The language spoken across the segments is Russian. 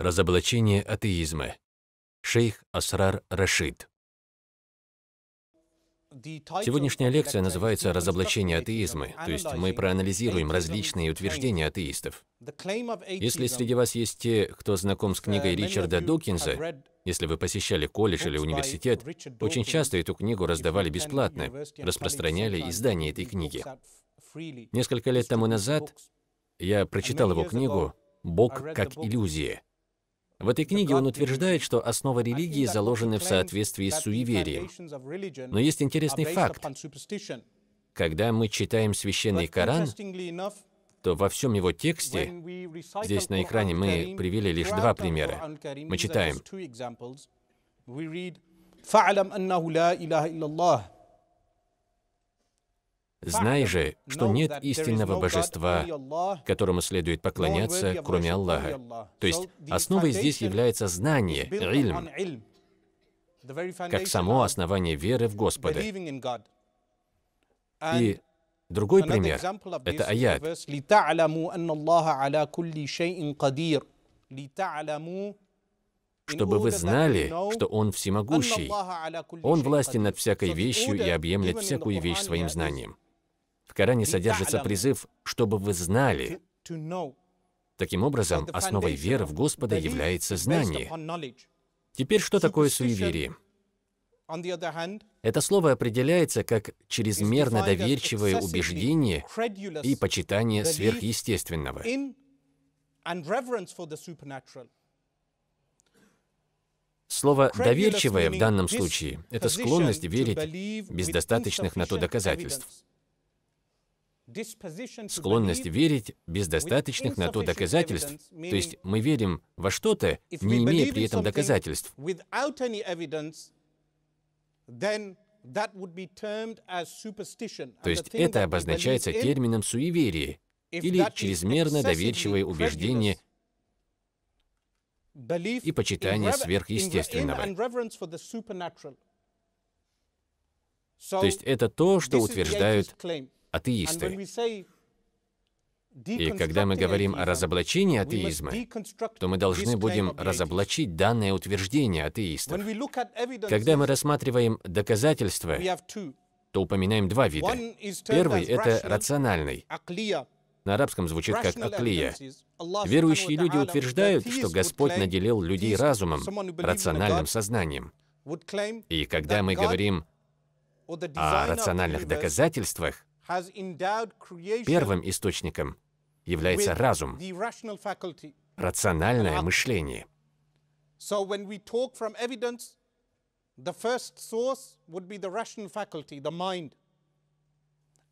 Разоблачение атеизма. Шейх Асрар Рашид. Сегодняшняя лекция называется «Разоблачение атеизма», то есть мы проанализируем различные утверждения атеистов. Если среди вас есть те, кто знаком с книгой Ричарда Докинза, если вы посещали колледж или университет, очень часто эту книгу раздавали бесплатно, распространяли издание этой книги. Несколько лет тому назад я прочитал его книгу «Бог как иллюзия». В этой книге он утверждает, что основа религии заложена в соответствии с суеверием. Но есть интересный факт. Когда мы читаем священный Коран, то во всем его тексте, здесь на экране мы привели лишь два примера. Мы читаем. «Знай же, что нет истинного божества, которому следует поклоняться, кроме Аллаха». То есть основой здесь является знание, ильм, как само основание веры в Господа. И Другой пример – это аят. Чтобы вы знали, что Он всемогущий, Он властен над всякой вещью и объемлет всякую вещь своим знанием. В Коране содержится призыв «чтобы вы знали». Таким образом, основой веры в Господа является знание. Теперь, что такое суеверие? Это слово определяется как чрезмерно доверчивое убеждение и почитание сверхъестественного. Слово «доверчивое» в данном случае — это склонность верить без достаточных на то доказательств. Склонность верить без достаточных на то доказательств, то есть мы верим во что-то, не имея при этом доказательств. То есть это обозначается термином суеверие или чрезмерно доверчивое убеждение и почитание сверхъестественного. То есть это то, что утверждают атеисты. И когда мы говорим о разоблачении атеизма, то мы должны будем разоблачить данное утверждение атеистов. Когда мы рассматриваем доказательства, то упоминаем два вида. Первый — это рациональный. На арабском звучит как «аклия». Верующие люди утверждают, что Господь наделил людей разумом, рациональным сознанием. И когда мы говорим о рациональных доказательствах, первым источником является разум, рациональное мышление.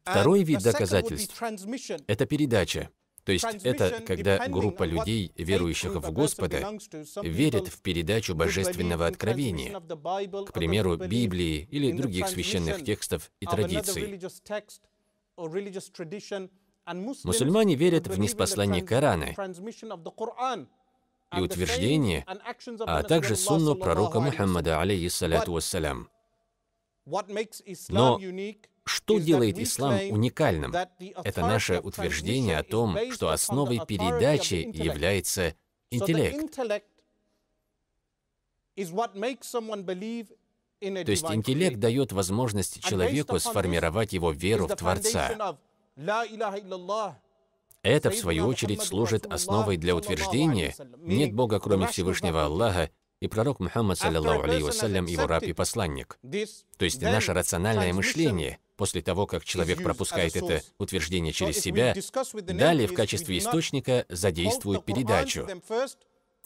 Второй вид доказательств — это передача. То есть это когда группа людей, верующих в Господа, верит в передачу божественного откровения, к примеру, Библии или других священных текстов и традиций. Мусульмане верят в неспослание Корана и утверждение, а также сунну пророка Мухаммада, алейхиссаляту вассалям. Но что делает ислам уникальным? Это наше утверждение о том, что основой передачи является интеллект. То есть интеллект дает возможность человеку сформировать его веру в Творца. Это, в свою очередь, служит основой для утверждения «нет Бога, кроме Всевышнего Аллаха, и пророк Мухаммад, саллиллаху алейхи вассалям, его раб и посланник». То есть наше рациональное мышление, после того, как человек пропускает это утверждение через себя, далее в качестве источника задействует передачу.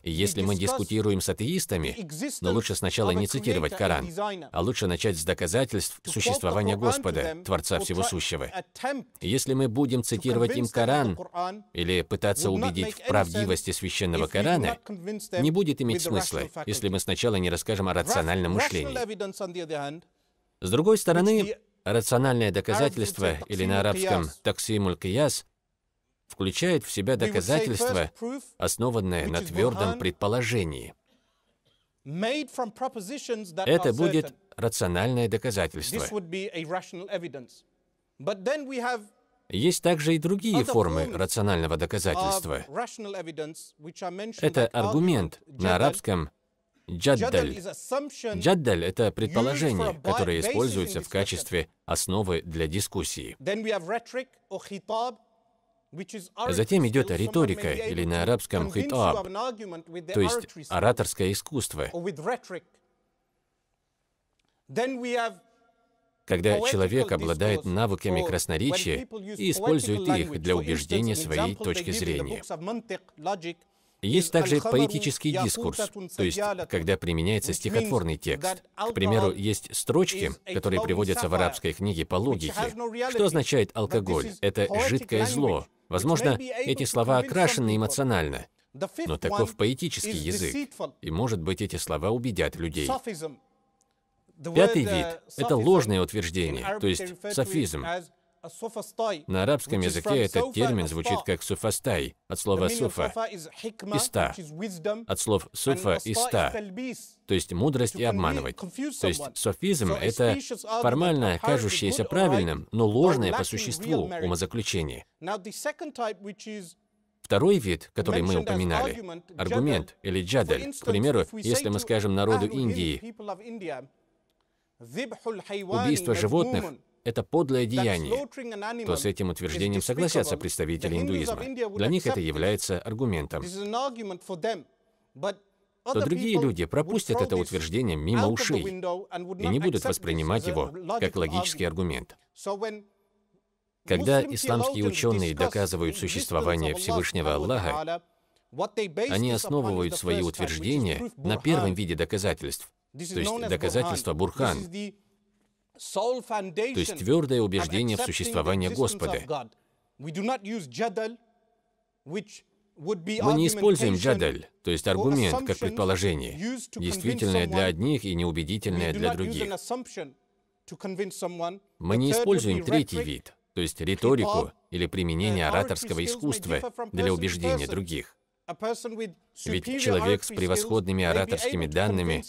Если мы дискутируем с атеистами, но лучше сначала не цитировать Коран, а лучше начать с доказательств существования Господа, Творца Всего Сущего. Если мы будем цитировать им Коран или пытаться убедить в правдивости священного Корана, не будет иметь смысла, если мы сначала не расскажем о рациональном мышлении. С другой стороны, рациональное доказательство, или на арабском таксимуль кияс, включает в себя доказательства, основанные на твердом предположении. Это будет рациональное доказательство. Есть также и другие формы рационального доказательства. Это аргумент на арабском джаддаль. Джаддаль — это предположение, которое используется в качестве основы для дискуссии. Затем идет риторика, или на арабском хитаб, то есть ораторское искусство. Когда человек обладает навыками красноречия и использует их для убеждения своей точки зрения. Есть также поэтический дискурс, то есть когда применяется стихотворный текст. К примеру, есть строчки, которые приводятся в арабской книге по логике, что означает алкоголь. Это жидкое зло, Возможно, эти слова окрашены эмоционально, но таков поэтический язык, и, может быть, эти слова убедят людей. Пятый вид э, — это ложное утверждение, то есть софизм. На арабском языке этот термин звучит как суфастай, от слова суфа, и ста от слов суфа, и ста, то есть мудрость и обманывать. То есть софизм — это формально кажущееся правильным, но ложное по существу умозаключение. Второй вид, который мы упоминали, аргумент или джадаль, к примеру, если мы скажем народу Индии, убийство животных это подлое деяние, то с этим утверждением согласятся представители индуизма. Для них это является аргументом. То другие люди пропустят это утверждение мимо ушей и не будут воспринимать его как логический аргумент. Когда исламские ученые доказывают существование Всевышнего Аллаха, они основывают свои утверждения на первом виде доказательств, то есть доказательства бурхан, то есть твердое убеждение в существовании Господа. Мы не используем джадаль, то есть аргумент, как предположение, действительное для одних и неубедительное для других. Мы не используем третий вид, то есть риторику или применение ораторского искусства для убеждения других. Ведь человек с превосходными ораторскими данными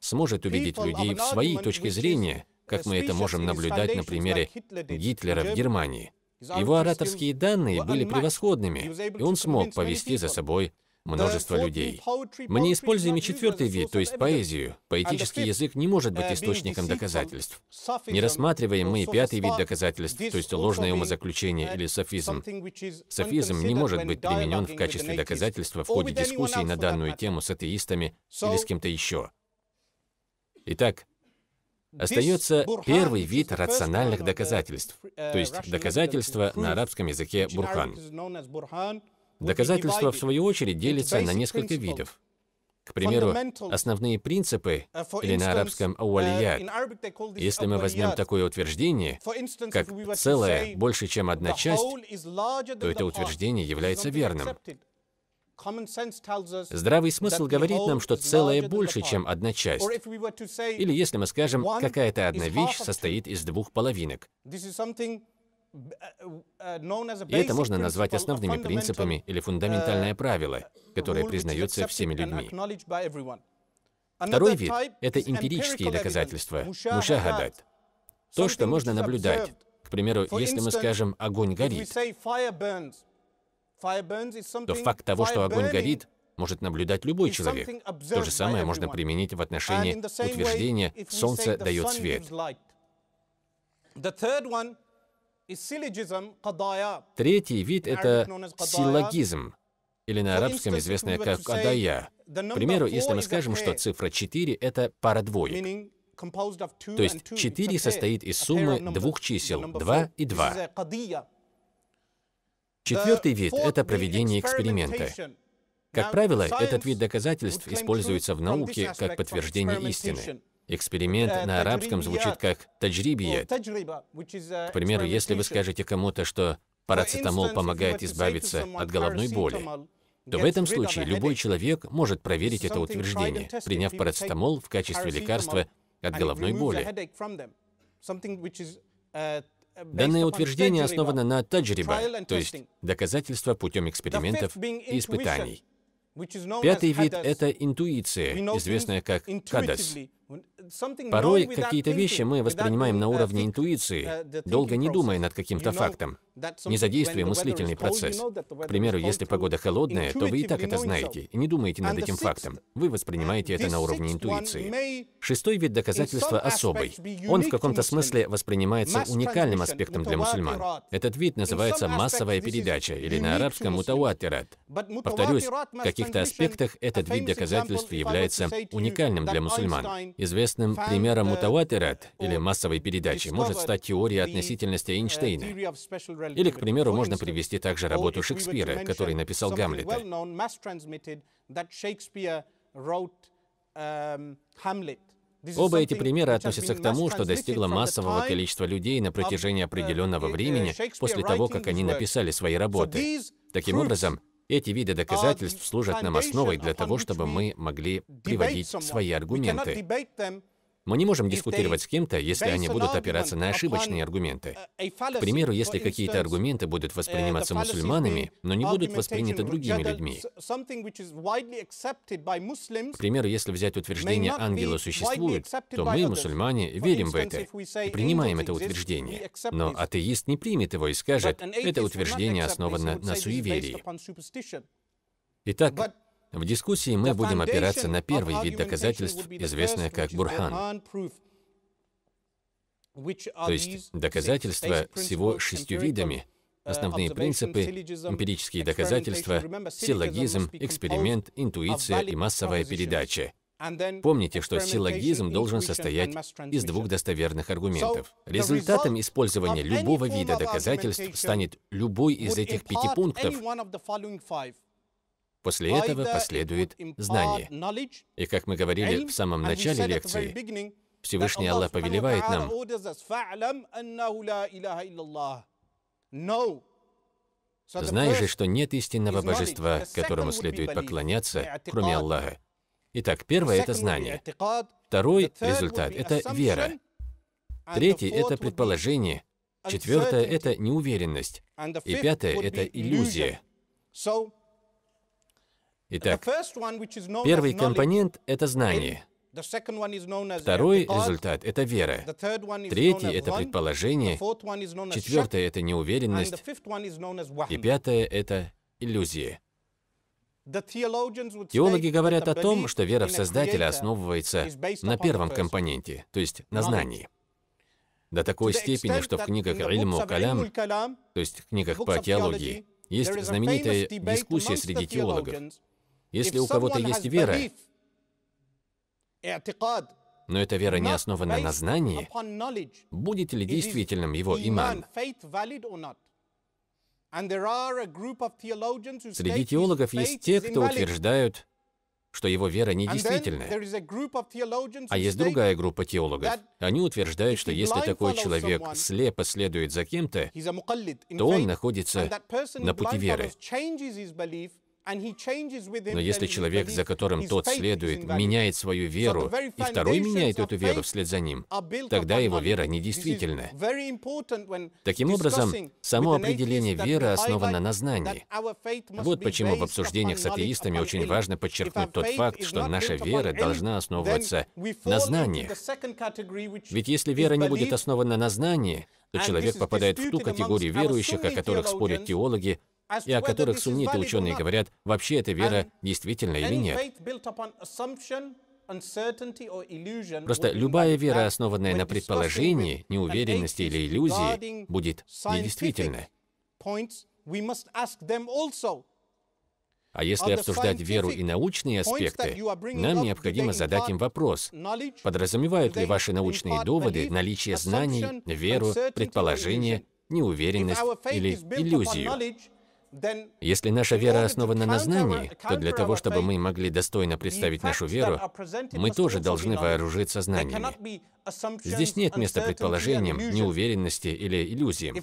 сможет убедить людей в своей точке зрения как мы это можем наблюдать на примере Гитлера в Германии. Его ораторские данные были превосходными, и он смог повести за собой множество людей. Мы не используем и четвертый вид, то есть поэзию. Поэтический язык не может быть источником доказательств. Не рассматриваем мы и пятый вид доказательств, то есть ложное умозаключение или софизм. Софизм не может быть применен в качестве доказательства в ходе дискуссии на данную тему с атеистами или с кем-то еще. Итак, Остается первый вид рациональных доказательств, uh, то есть доказательства на арабском языке бурхан. Доказательства, в свою очередь, делятся на несколько видов. К примеру, основные принципы, uh, или на арабском uh, «ауалият», если мы возьмем такое утверждение, как «целое больше, чем одна часть», то это утверждение является верным. Здравый смысл говорит нам, что целое больше, чем одна часть. Или если мы скажем, какая-то одна вещь состоит из двух половинок. Uh, uh, И это можно назвать основными принципами или uh, фундаментальное правило, которое признается всеми людьми. Второй вид — это эмпирические доказательства, мушахадат. То, что можно наблюдать. К примеру, если мы скажем «огонь горит», то факт того, что огонь горит, может наблюдать любой человек. То же самое можно применить в отношении утверждения «Солнце дает свет». Третий вид — это силлогизм, или на арабском известное как «адая». К примеру, если мы скажем, что цифра 4 — это пара двоек, то есть 4 состоит из суммы двух чисел 2 и 2. Четвертый вид – это проведение эксперимента. Как правило, этот вид доказательств используется в науке как подтверждение истины. Эксперимент э, на арабском звучит как таджрибия. Э, К примеру, если вы скажете кому-то, что парацетамол помогает избавиться от головной боли, то в этом случае любой человек может проверить это утверждение, приняв парацетамол в качестве лекарства от головной боли. Данное утверждение основано на таджриба, то есть доказательство путем экспериментов и испытаний. Пятый вид — это интуиция, известная как кадас, Э, Порой какие-то вещи мы воспринимаем на uh, уровне интуиции, uh, долго не думая над каким-то фактом, не задействуя мыслительный процесс. К примеру, если погода холодная, то вы и так это знаете, и не думаете над этим фактом. Вы воспринимаете это на уровне интуиции. Шестой вид доказательства особый. Он в каком-то смысле воспринимается уникальным аспектом для мусульман. Этот вид называется массовая передача, или на арабском мутаватират. Повторюсь, в каких-то аспектах этот вид доказательств является уникальным для мусульман. Известным примером мутаватерат, или массовой передачи, может стать теория относительности Эйнштейна. Или, к примеру, можно привести также работу Шекспира, который написал Гамлета. Um, Оба эти примера относятся к тому, что достигло массового количества людей на uh, протяжении определенного uh, времени после того, как они написали свои работы. Таким образом, эти виды доказательств служат нам основой для того, чтобы мы могли приводить свои аргументы. Мы не можем дискутировать с кем-то, если они будут опираться на ошибочные аргументы. К примеру, если какие-то аргументы будут uh, восприниматься мусульманами, но не будут восприняты другими людьми. К примеру, если взять утверждение «ангелы существуют», то мы, мусульмане, верим в это и принимаем это утверждение. Но атеист не примет его и скажет, это утверждение основано на суеверии. Итак, в дискуссии мы будем опираться на первый вид доказательств, известное как бурхан, то есть доказательства всего шестью видами, uh, основные принципы, эмпирические доказательства, силлогизм, эксперимент, интуиция и массовая передача. Помните, что силлогизм должен состоять из двух достоверных аргументов. Результатом использования любого вида доказательств станет любой из этих пяти пунктов, После этого последует знание. И как мы говорили в самом начале лекции, Всевышний Аллах повелевает нам, Знай же, что нет истинного божества, которому следует поклоняться, кроме Аллаха. Итак, первое – это знание. Второй результат – это вера. Третий – это предположение. Четвертое – это неуверенность. И пятое – это иллюзия. Итак, первый компонент — это знание. Второй результат — это вера. Третий — это предположение. Четвертое — это неуверенность. И пятое — это иллюзия. Теологи говорят о том, что вера в Создателя основывается на первом компоненте, то есть на знании. До такой степени, что в книгах Ильму Калям, то есть в книгах по теологии, есть знаменитая дискуссия среди теологов, если у кого-то есть вера, но эта вера не основана на знании, будет ли действительным его иман? Среди теологов есть те, кто утверждают, что его вера недействительна. А есть другая группа теологов. Они утверждают, что если такой человек слепо следует за кем-то, то он находится на пути веры. Но если человек, за которым тот следует, меняет свою веру, и второй меняет эту веру вслед за ним, тогда его вера недействительна. Таким образом, само определение веры основано на знании. Вот почему в обсуждениях с атеистами очень важно подчеркнуть тот факт, что наша вера должна основываться на знаниях. Ведь если вера не будет основана на знании, то человек попадает в ту категорию верующих, о которых спорят теологи, и о которых сунниты ученые говорят, вообще эта вера действительна или нет. Просто любая вера, основанная на предположении, неуверенности или иллюзии, будет недействительна. А если обсуждать веру и научные аспекты, нам необходимо задать им вопрос, подразумевают ли ваши научные доводы наличие знаний, веру, предположение, неуверенность или иллюзию. Если наша вера основана на знании, то для того, чтобы мы могли достойно представить нашу веру, мы тоже должны вооружиться знаниями. Здесь нет места предположениям, неуверенности или иллюзиям.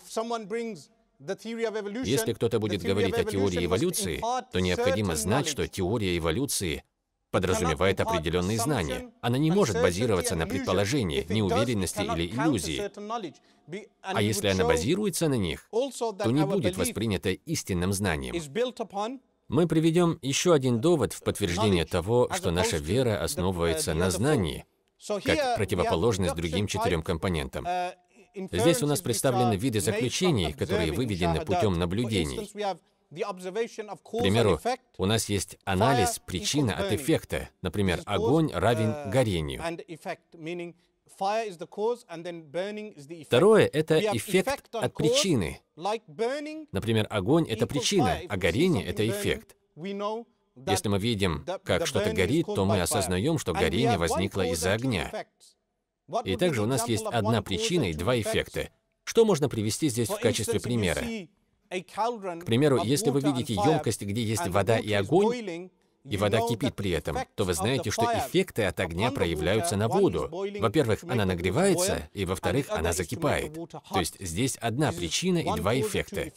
Если кто-то будет говорить о теории эволюции, то необходимо знать, что теория эволюции подразумевает определенные знания. Она не может базироваться на предположении, неуверенности или иллюзии. А если она базируется на них, то не будет воспринята истинным знанием. Мы приведем еще один довод в подтверждение того, что наша вера uh, основывается на знании, как противоположность другим четырем компонентам. Uh, Здесь у нас представлены виды заключений, которые выведены путем наблюдений. К примеру, у нас есть анализ причины от эффекта. Например, огонь равен uh, горению. Второе — это эффект от причины. Например, огонь — это причина, а горение — это эффект. Если мы видим, как что-то горит, то мы осознаем, что горение возникло из-за огня. И также у нас есть одна причина и два эффекта. Что можно привести здесь в качестве примера? К примеру, если вы видите емкость, где есть вода и огонь, и вода кипит при этом, то вы знаете, что эффекты от огня проявляются на воду. Во-первых, она нагревается, и во-вторых, она закипает. То есть здесь одна причина и два эффекта.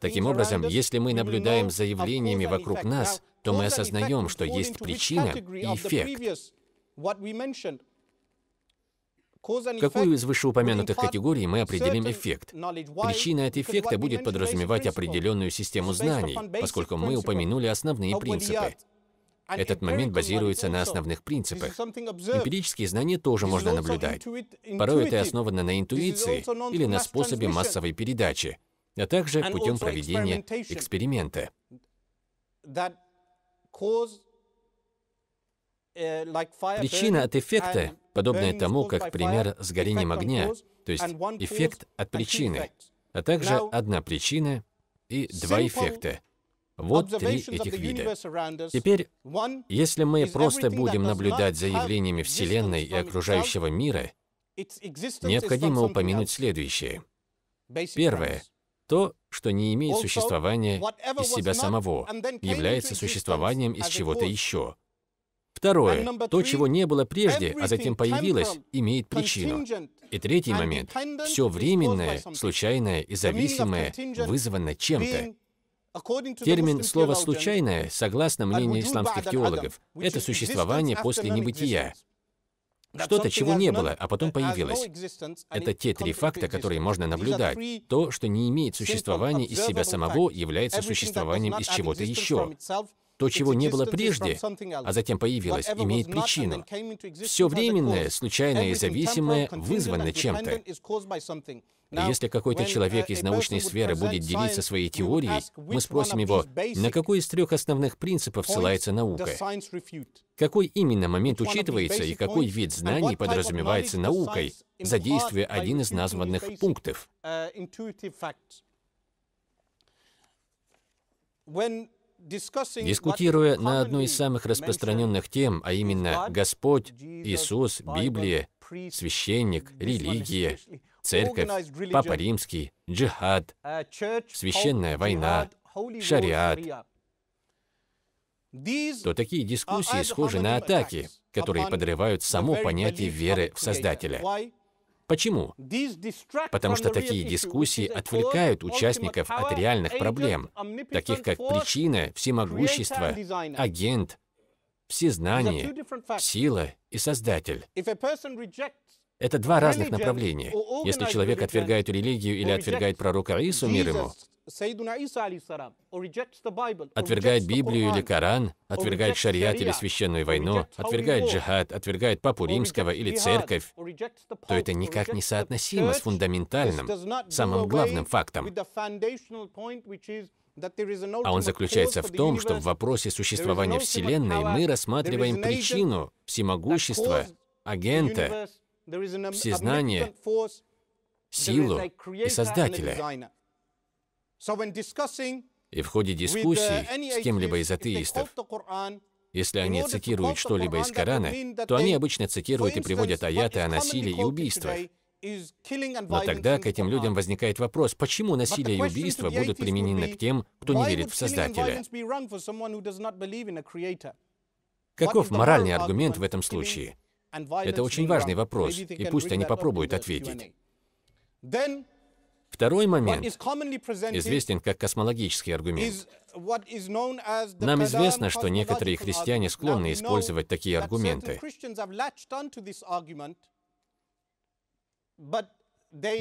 Таким образом, если мы наблюдаем за явлениями вокруг нас, то мы осознаем, что есть причина и эффект. Какую из вышеупомянутых категорий мы определим эффект? Причина от эффекта будет подразумевать определенную систему знаний, поскольку мы упомянули основные принципы. Этот момент базируется на основных принципах. Эмпирические знания тоже можно наблюдать. Порой это основано на интуиции или на способе массовой передачи, а также путем проведения эксперимента. Uh, Причина от эффекта подобное тому, как пример с горением огня, то есть эффект от причины, а также одна причина и два эффекта. Вот три этих вида. Теперь, если мы просто будем наблюдать за явлениями Вселенной и окружающего мира, необходимо упомянуть следующее. Первое. То, что не имеет существования из себя самого, является существованием из чего-то еще. Второе. То, чего не было прежде, а затем появилось, имеет причину. И третий момент. Все временное, случайное и зависимое вызвано чем-то. Термин «слово «случайное», согласно мнению исламских теологов, это существование после небытия, что-то, чего не было, а потом появилось. Это те три факта, которые можно наблюдать. То, что не имеет существования из себя самого, является существованием из чего-то еще. То, чего не было прежде, а затем появилось, имеет причину. Все временное, случайное и зависимое вызвано чем-то. Если какой-то человек uh, из научной сферы будет делиться своей теорией, мы спросим его, на какой из трех основных принципов ссылается наука? Какой именно момент учитывается и какой вид знаний подразумевается наукой, За действие один из названных пунктов? Uh, Дискутируя на одной из самых распространенных тем, а именно Господь, Иисус, Библия, священник, религия, церковь, Папа Римский, джихад, uh, священная война, шариат, то такие дискуссии схожи на атаки, которые подрывают само понятие веры в Создателя. Почему? Потому что такие дискуссии отвлекают участников от реальных проблем, таких как причина, всемогущество, агент, всезнание, сила и создатель. Это два разных направления. Если человек отвергает религию или отвергает пророка Иису, мир ему, Отвергает Библию или Коран, отвергает шариат или священную войну, отвергает джихад, отвергает Папу Римского или церковь, то это никак не соотносимо с фундаментальным, самым главным фактом. А он заключается в том, что в вопросе существования Вселенной мы рассматриваем причину всемогущества, агента, всезнания, силу и Создателя. И в ходе uh, дискуссий с кем-либо из атеистов, если они цитируют что-либо из Корана, то они обычно цитируют и приводят аяты о насилии и убийствах. Но тогда к этим людям возникает вопрос, почему насилие и убийство будут применены к тем, кто не верит в Создателя? Каков моральный аргумент в этом случае? Это очень важный вопрос, и пусть они попробуют ответить. Второй момент известен как космологический аргумент. Нам известно, что некоторые христиане склонны использовать такие аргументы.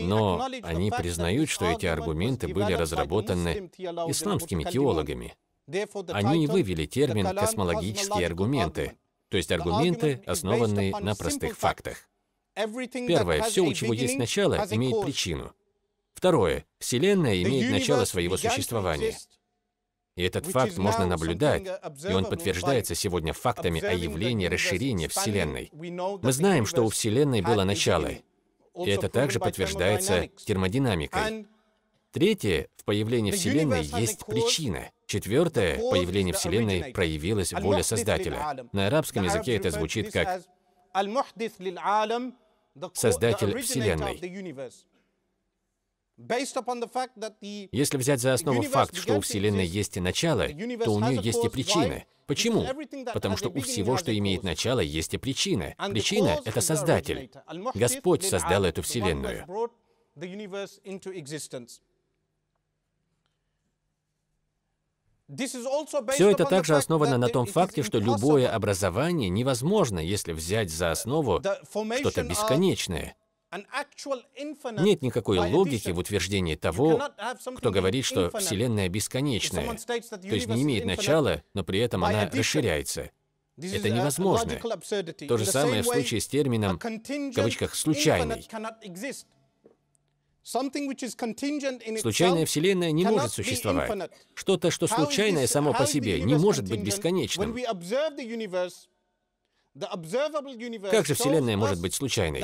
Но они признают, что эти аргументы были разработаны исламскими теологами. Они не вывели термин «космологические аргументы», то есть аргументы, основанные на простых фактах. Первое, все, у чего есть начало, имеет причину. Второе. Вселенная имеет начало своего существования. И этот факт можно наблюдать, и он подтверждается сегодня фактами о явлении расширения Вселенной. Мы знаем, что у Вселенной было начало, и это также подтверждается термодинамикой. Третье, в появлении Вселенной есть причина. Четвертое, появление Вселенной проявилось воля Создателя. На арабском языке это звучит как «создатель Вселенной». Если взять за основу факт, что у Вселенной есть и начало, то у нее есть и причины. Почему? Потому что у всего, что имеет начало, есть и причина. Причина — это Создатель. Господь создал эту Вселенную. Все это также основано на том факте, что любое образование невозможно, если взять за основу что-то бесконечное. Нет никакой логики в утверждении того, кто говорит, что Вселенная бесконечная, то есть не имеет начала, но при этом она расширяется. Это невозможно. То же самое в случае с термином, в кавычках, «случайный». Случайная Вселенная не может существовать. Что-то, что случайное само по себе, не может быть бесконечным. Как же Вселенная может быть случайной?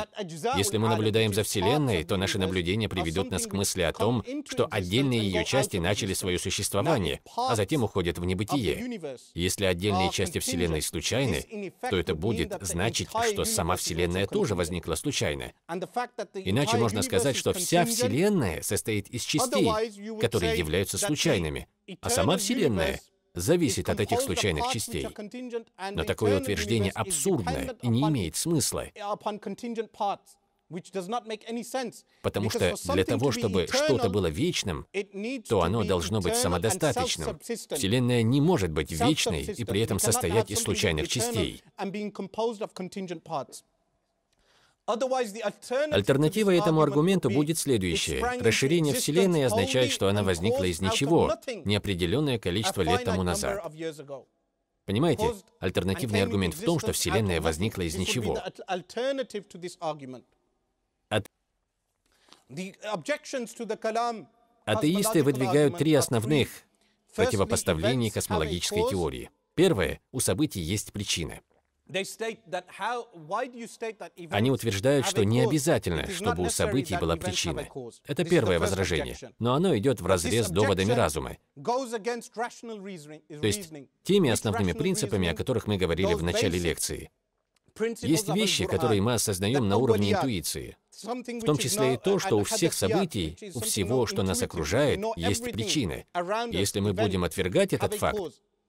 Если мы наблюдаем за Вселенной, то наши наблюдения приведут нас к мысли о том, что отдельные ее части начали свое существование, а затем уходят в небытие. Если отдельные части Вселенной случайны, то это будет значить, что сама Вселенная тоже возникла случайно. Иначе можно сказать, что вся Вселенная состоит из частей, которые являются случайными, а сама Вселенная зависит от этих случайных частей. Но такое утверждение абсурдное и не имеет смысла. Потому что для того, чтобы что-то было вечным, то оно должно быть самодостаточным. Вселенная не может быть вечной и при этом состоять из случайных частей. Альтернатива этому аргументу будет следующая: Расширение Вселенной означает, что она возникла из ничего, неопределенное количество лет тому назад. Понимаете, альтернативный аргумент в том, что Вселенная возникла из ничего. Атеисты выдвигают три основных противопоставления космологической теории. Первое – у событий есть причина. Они утверждают, что не обязательно, чтобы у событий была причина. Это первое возражение, но оно идет вразрез с доводами разума, то есть теми основными принципами, о которых мы говорили в начале лекции. Есть вещи, которые мы осознаем на уровне интуиции, в том числе и то, что у всех событий, у всего, что нас окружает, есть причины. Если мы будем отвергать этот факт,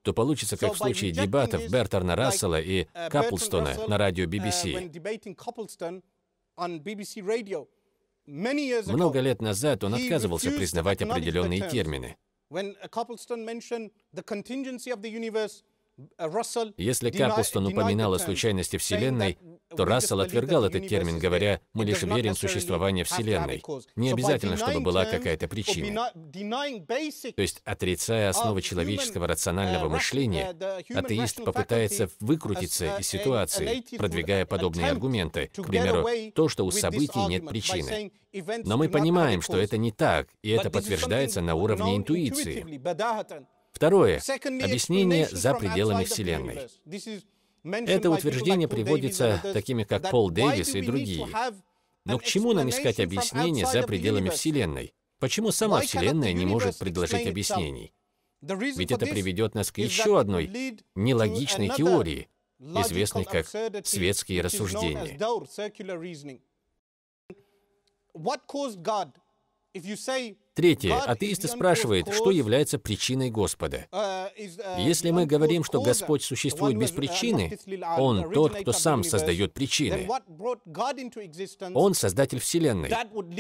то получится как в случае дебатов Бертона Рассела и Каплстона на радио э, BBC. Много лет назад он отказывался признавать определенные термины. Если Капустон упоминал о случайности Вселенной, то Рассел отвергал этот термин, говоря, мы лишь верим в существование Вселенной. Не обязательно, чтобы была какая-то причина. То есть, отрицая основы человеческого рационального uh, мышления, uh, атеист попытается выкрутиться uh, из ситуации, продвигая подобные аргументы, к примеру, то, что у событий нет причины. Но мы понимаем, что это не так, и это подтверждается на уровне интуиции. Второе. Объяснение за пределами Вселенной. Это утверждение приводится такими, как Пол Дэвис и другие. Но к чему нам искать объяснение за пределами Вселенной? Почему сама Вселенная не может предложить объяснений? Ведь это приведет нас к еще одной нелогичной теории, известной как светские рассуждения. Третье. Атеисты спрашивают, что является причиной Господа. Э, э, Если мы говорим, что Господь существует без причины, Он тот, кто сам создает причины. Он создатель Вселенной.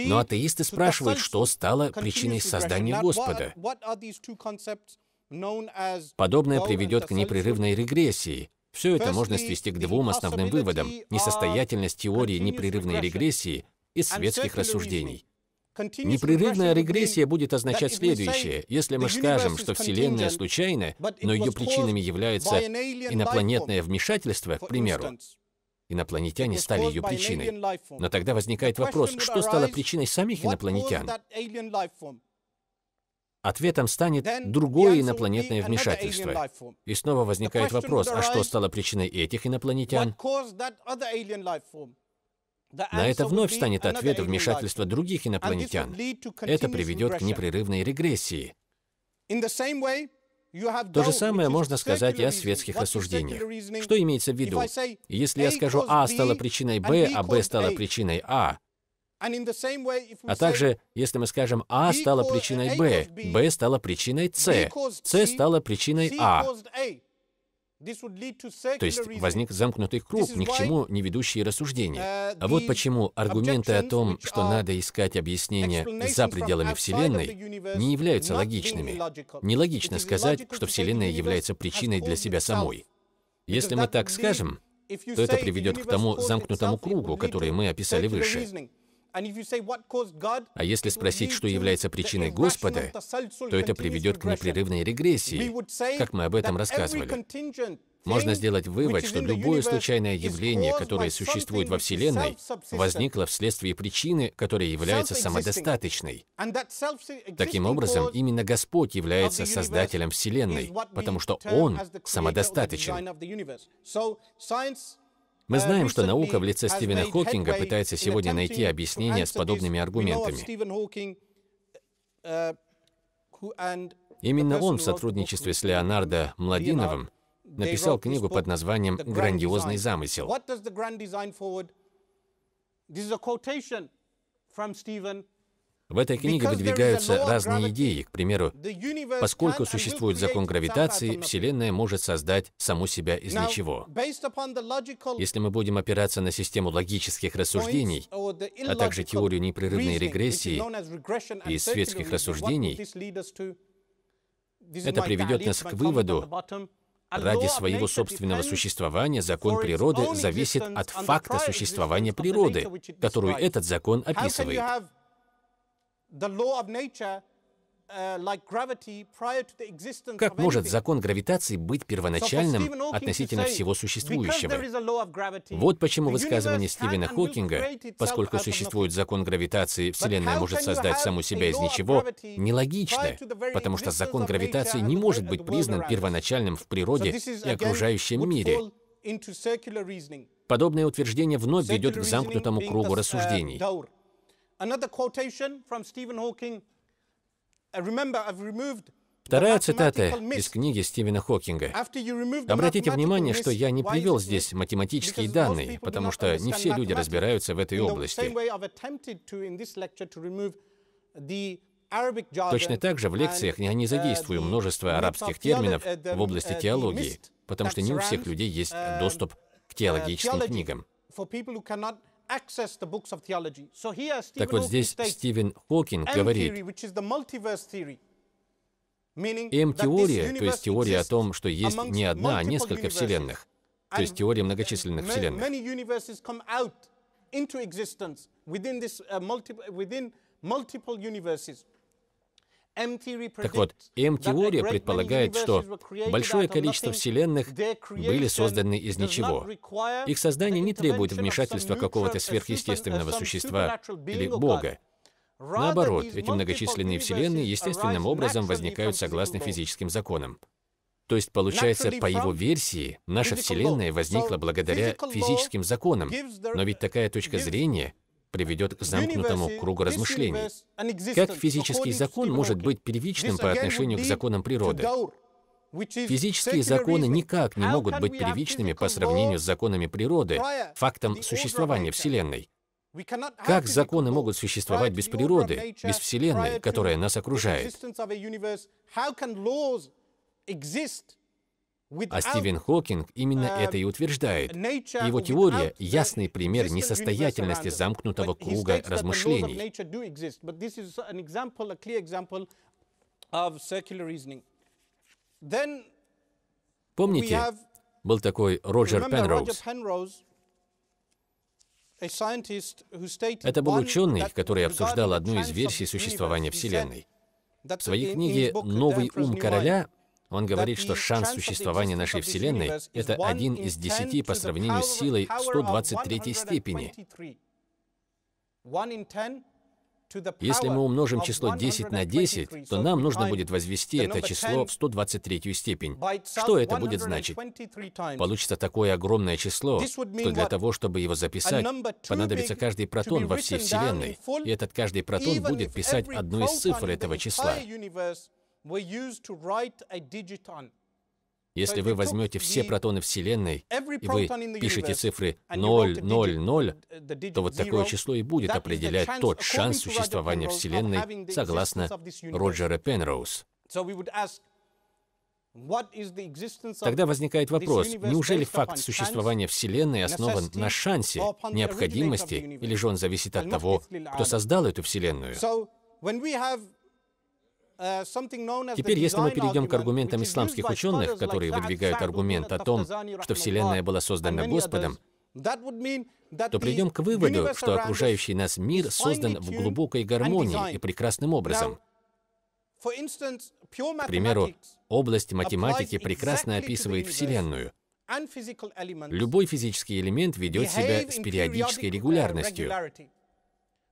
Но атеисты спрашивают, что стало причиной создания Господа. Подобное приведет к непрерывной регрессии. Все это можно свести к двум основным выводам – несостоятельность теории непрерывной регрессии и светских рассуждений. Непрерывная регрессия будет означать следующее. Если мы скажем, что Вселенная случайна, но ее причинами является инопланетное вмешательство, к примеру, инопланетяне стали ее причиной. Но тогда возникает вопрос, что стало причиной самих инопланетян? Ответом станет другое инопланетное вмешательство. И снова возникает вопрос, а что стало причиной этих инопланетян? На это вновь станет ответ вмешательства других инопланетян. Это приведет к непрерывной регрессии. То же самое можно сказать и о светских рассуждениях. Что имеется в виду? Если я скажу А стала причиной Б, а Б стала причиной А, а также, если мы скажем А стала причиной Б, Б стала причиной С, С стала причиной А, то есть возник замкнутый круг, ни к чему не ведущие рассуждения. Uh, а вот почему аргументы о том, что надо искать объяснения за пределами Вселенной, не являются логичными. Нелогично сказать, что Вселенная является причиной для себя самой. Если мы так скажем, то это приведет к тому замкнутому кругу, который мы описали выше. А если спросить, что является причиной Господа, то это приведет к непрерывной регрессии, как мы об этом рассказывали. Можно сделать вывод, что любое случайное явление, которое существует во Вселенной, возникло вследствие причины, которая является самодостаточной. Таким образом, именно Господь является Создателем Вселенной, потому что Он самодостаточен. Мы знаем, что наука в лице Стивена Хокинга пытается сегодня найти объяснение с подобными аргументами. Uh, Именно он в сотрудничестве с Леонардо Младиновым написал книгу под названием «Грандиозный замысел». В этой книге выдвигаются разные идеи. К примеру, поскольку существует закон гравитации, Вселенная может создать саму себя из ничего. Если мы будем опираться на систему логических рассуждений, а также теорию непрерывной регрессии и светских рассуждений, это приведет нас к выводу, ради своего собственного существования закон природы зависит от факта существования природы, которую этот закон описывает the law of nature uh, как может закон гравитации быть первоначальным относительно всего существующего? Вот почему высказывание Стивена Хокинга, поскольку существует закон гравитации, Вселенная может создать саму себя из ничего, нелогично, потому что закон гравитации не может быть признан первоначальным в природе и окружающем мире. Подобное утверждение вновь ведет к замкнутому кругу uh, рассуждений. Another quotation from Stephen Hawking. Remember, I've removed Вторая цитата из книги Стивена Хокинга. Обратите внимание, что я не привел здесь математические данные, потому что не все люди разбираются в этой области. Точно так же в лекциях я не uh, задействую множество арабских терминов uh, в области uh, теологии, потому что не у всех людей есть доступ к теологическим книгам. Так вот здесь Стивен Хокинг говорит, М-теория, то есть теория о том, что есть не одна, а несколько вселенных, то есть теория многочисленных вселенных. Так вот, М-теория предполагает, что большое количество вселенных были созданы из ничего. Их создание не требует вмешательства какого-то сверхъестественного существа или Бога. Наоборот, эти многочисленные вселенные естественным образом возникают согласно физическим законам. То есть, получается, по его версии, наша Вселенная возникла благодаря физическим законам. Но ведь такая точка зрения приведет к замкнутому кругу размышлений. Как физический закон может быть первичным по отношению к законам природы? Физические законы никак не могут быть первичными по сравнению с законами природы, фактом существования Вселенной. Как законы могут существовать без природы, без Вселенной, которая нас окружает? А Стивен Хокинг именно uh, это и утверждает. Его теория — ясный пример несостоятельности замкнутого круга размышлений. Помните, был такой Роджер Пенроуз, это был ученый, который обсуждал одну из версий существования Вселенной. В своей книге «Новый ум короля» Он говорит, что шанс существования нашей Вселенной — это один из десяти по сравнению с силой 123 степени. Если мы умножим число 10 на 10, то нам нужно будет возвести это число в 123 степень. Что это будет значить? Получится такое огромное число, что для того, чтобы его записать, понадобится каждый протон во всей Вселенной, и этот каждый протон будет писать одну из цифр этого числа. Если вы возьмете все протоны Вселенной, и вы пишете цифры 0, 0, 0, то вот такое число и будет определять тот шанс существования Вселенной, согласно Роджера Пенроуз. Тогда возникает вопрос, неужели факт существования Вселенной основан на шансе, необходимости, или же он зависит от того, кто создал эту Вселенную? Теперь, если мы перейдем к аргументам исламских ученых, которые выдвигают аргумент о том, что Вселенная была создана Господом, то придем к выводу, что окружающий нас мир создан в глубокой гармонии и прекрасным образом. К примеру, область математики прекрасно описывает Вселенную. Любой физический элемент ведет себя с периодической регулярностью.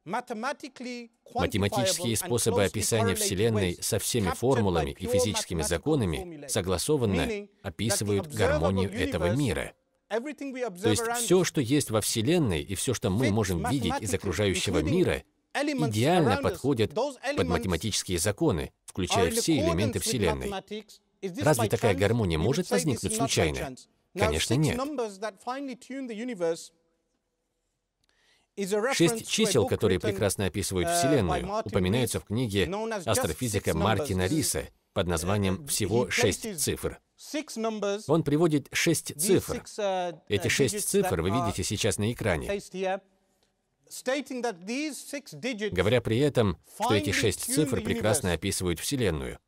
Математические способы описания Вселенной со всеми формулами и физическими законами согласованно описывают гармонию этого мира. То есть все, что есть во Вселенной и все, что мы можем видеть из окружающего мира, идеально подходят под математические законы, включая все элементы Вселенной. Разве такая гармония может возникнуть случайно? Конечно, нет. Шесть чисел, которые прекрасно описывают э, Вселенную, упоминаются в книге астрофизика Мартина Риса под названием «Всего шесть цифр». Он приводит шесть цифр. Э, э, эти шесть цифр вы видите сейчас на экране. Говоря при этом, что эти шесть цифр прекрасно описывают Вселенную.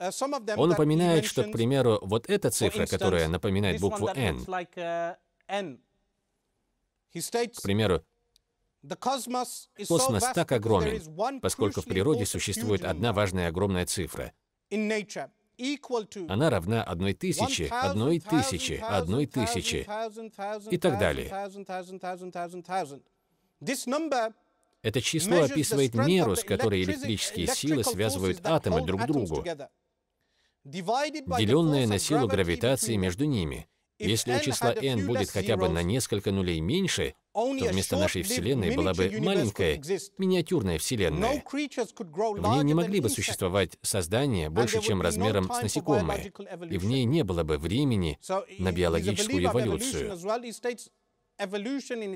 Uh, Он упоминает, что, к примеру, вот эта цифра, которая напоминает букву «N», к примеру, космос так огромен, поскольку в природе существует одна важная огромная цифра. Она равна одной тысячи, одной тысячи, одной тысячи и так далее. Это число описывает меру, с которой электрические силы связывают атомы друг к другу, деленное на силу гравитации между ними. Если у числа n будет хотя бы на несколько нулей меньше, то вместо нашей Вселенной была бы маленькая, миниатюрная Вселенная. В ней не могли бы существовать создания больше, чем размером с насекомые, и в ней не было бы времени на биологическую эволюцию.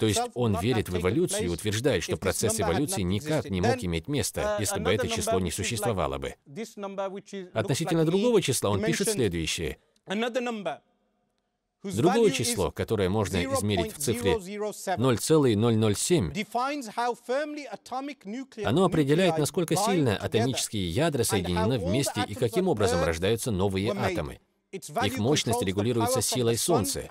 То есть он верит в эволюцию и утверждает, что процесс эволюции никак не мог иметь места, uh, если бы это число не существовало бы. Относительно другого числа он пишет следующее. Другое число, которое можно измерить в цифре 0,007, оно определяет, насколько сильно атомические ядра соединены вместе и каким образом рождаются новые атомы. Их мощность регулируется силой Солнца.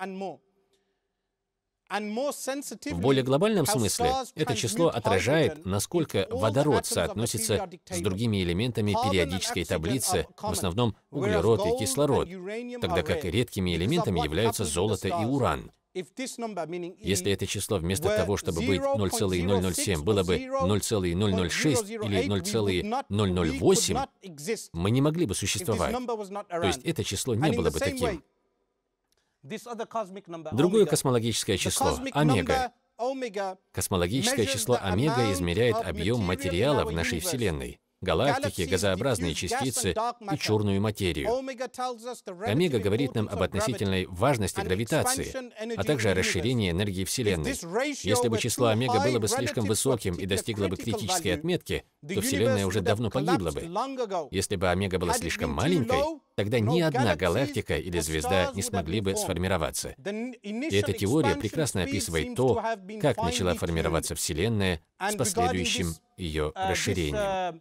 В более глобальном смысле это число отражает, насколько водород соотносится с другими элементами периодической таблицы, в основном углерод и кислород, тогда как редкими элементами являются золото и уран. E, Если это число вместо того, чтобы быть 0,007, было бы 0,006 или 0,008, мы не могли бы существовать. То есть это число не было бы таким. Другое космологическое число — омега. Космологическое число омега измеряет объем материала в нашей Вселенной, галактики, газообразные частицы и черную материю. Омега говорит нам об относительной важности гравитации, а также о расширении энергии Вселенной. Если бы число омега было бы слишком высоким и достигло бы критической отметки, то Вселенная уже давно погибла бы. Если бы Омега была слишком маленькой, тогда ни одна галактика или звезда не смогли бы сформироваться. И эта теория прекрасно описывает то, как начала формироваться Вселенная с последующим ее uh, расширением.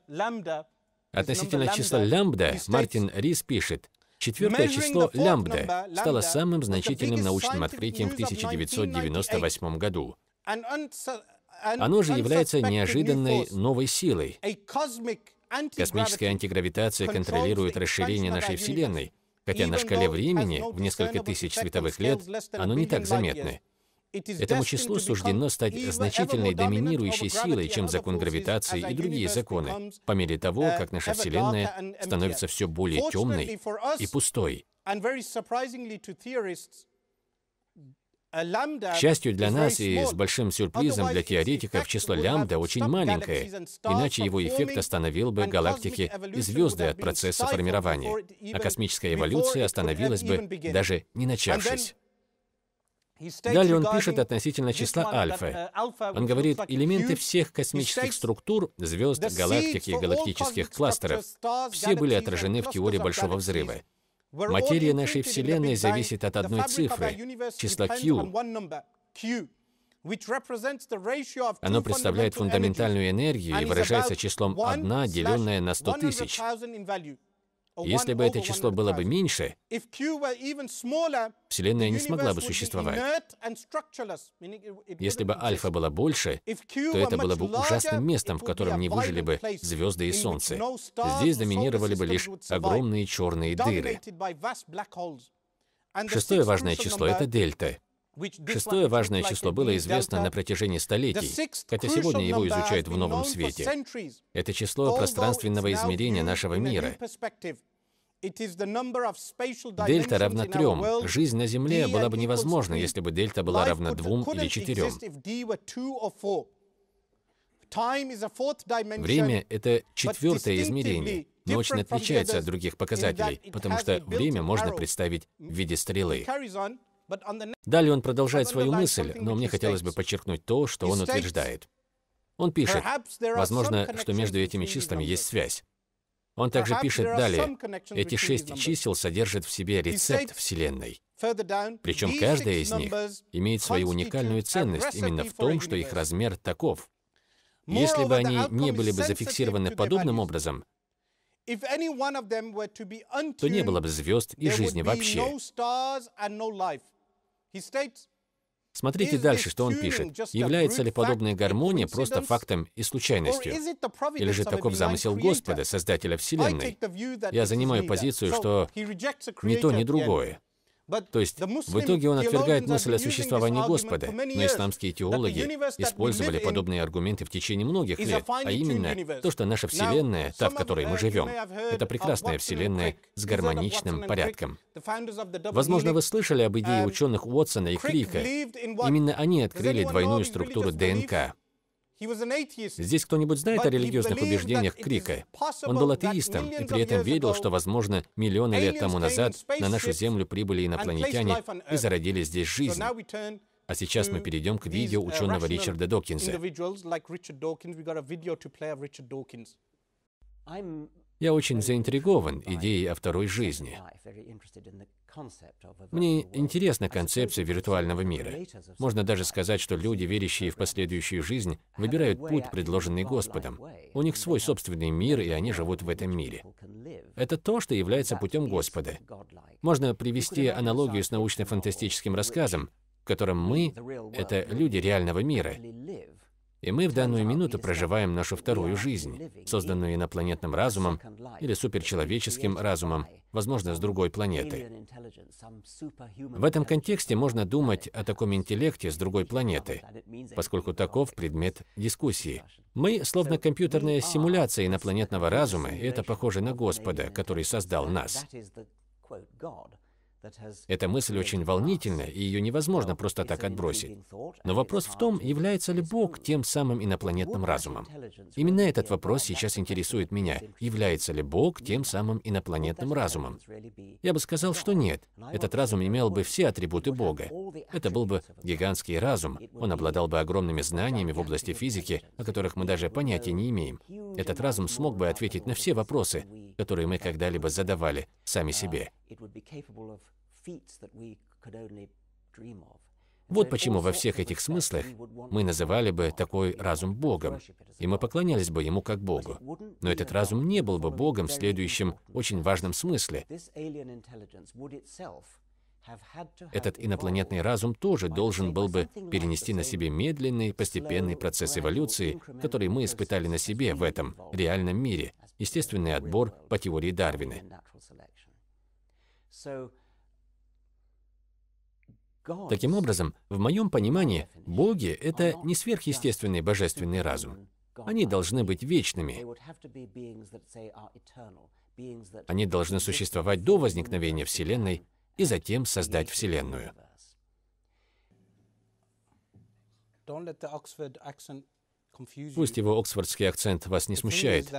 Uh, Относительно числа лямбда Мартин Рис пишет, Четвертое число лямбда стало самым значительным научным открытием в 1998 году. Оно же является неожиданной новой силой. Космическая антигравитация контролирует расширение нашей Вселенной, хотя на шкале времени в несколько тысяч световых лет оно не так заметно. Этому числу суждено стать значительной доминирующей силой, чем закон гравитации и другие законы, по мере того, как наша Вселенная становится все более темной и пустой. К счастью для нас и с большим сюрпризом для теоретиков, число лямбда очень маленькое, иначе его эффект остановил бы галактики и звезды от процесса формирования, а космическая эволюция остановилась бы, даже не начавшись. Далее он пишет относительно числа альфа. Он говорит, элементы всех космических структур, звезд, галактик и галактических кластеров, все были отражены в теории Большого Взрыва. Материя нашей Вселенной зависит от одной цифры, числа Q. Оно представляет фундаментальную энергию и выражается числом 1, деленное на 100 тысяч. Если бы это число было бы меньше, Вселенная не смогла бы существовать. Если бы альфа была больше, то это было бы ужасным местом, в котором не выжили бы звезды и солнце. Здесь доминировали бы лишь огромные черные дыры. Шестое важное число — это дельта. Шестое важное число было известно на протяжении столетий, хотя сегодня его изучают в новом свете. Это число пространственного измерения нашего мира. Дельта равна трем. Жизнь на Земле была бы невозможна, если бы дельта была равна двум или четырем. Время — это четвертое измерение, но очень отличается от других показателей, потому что время можно представить в виде стрелы. Далее он продолжает свою мысль, но мне хотелось бы подчеркнуть то, что он утверждает. Он пишет, возможно, что между этими числами есть связь. Он также пишет далее, эти шесть чисел содержат в себе рецепт Вселенной. Причем каждая из них имеет свою уникальную ценность именно в том, что их размер таков. Если бы они не были бы зафиксированы подобным образом, то не было бы звезд и жизни вообще. Смотрите дальше, что он пишет. Является ли подобная гармония просто фактом и случайностью? Или же таков замысел Господа, Создателя Вселенной? Я занимаю позицию, что ни то, ни другое. То есть, в итоге он отвергает мысль о существовании Господа, но исламские теологи использовали подобные аргументы в течение многих лет, а именно то, что наша Вселенная, та, в которой мы живем, это прекрасная Вселенная с гармоничным порядком. E Возможно, вы слышали об идее ученых Уотсона и Крика. Именно они открыли двойную структуру ДНК. Здесь кто-нибудь знает о религиозных убеждениях Крика? Он был атеистом и при этом верил, что, возможно, миллионы лет тому назад на нашу Землю прибыли инопланетяне и зародили здесь жизнь. А сейчас мы перейдем к видео uh, ученого Ричарда Докинса. Я очень заинтригован идеей о второй жизни. Мне интересна концепция виртуального мира. Можно даже сказать, что люди, верящие в последующую жизнь, выбирают путь, предложенный Господом. У них свой собственный мир, и они живут в этом мире. Это то, что является путем Господа. Можно привести аналогию с научно-фантастическим рассказом, в котором мы — это люди реального мира, и мы в данную минуту проживаем нашу вторую жизнь, созданную инопланетным разумом или суперчеловеческим разумом, возможно, с другой планеты. В этом контексте можно думать о таком интеллекте с другой планеты, поскольку таков предмет дискуссии. Мы словно компьютерная симуляция инопланетного разума, и это похоже на Господа, который создал нас. Эта мысль очень волнительна, и ее невозможно просто так отбросить. Но вопрос в том, является ли Бог тем самым инопланетным разумом. Именно этот вопрос сейчас интересует меня. Является ли Бог тем самым инопланетным разумом? Я бы сказал, что нет. Этот разум имел бы все атрибуты Бога. Это был бы гигантский разум. Он обладал бы огромными знаниями в области физики, о которых мы даже понятия не имеем. Этот разум смог бы ответить на все вопросы, которые мы когда-либо задавали сами себе would be capable of feats that we could only dream of. Вот почему во всех этих смыслах мы называли бы такой разум Богом, и мы поклонялись бы ему как Богу. Но этот разум не был бы Богом в следующем очень важном смысле. Этот инопланетный разум тоже должен был бы перенести на себе медленный, постепенный процесс эволюции, который мы испытали на себе в этом реальном мире, естественный отбор по теории Дарвина. Таким образом, в моем понимании, боги — это не сверхъестественный божественный разум. Они должны быть вечными. Они должны существовать до возникновения Вселенной и затем создать Вселенную. Пусть его оксфордский акцент вас не смущает.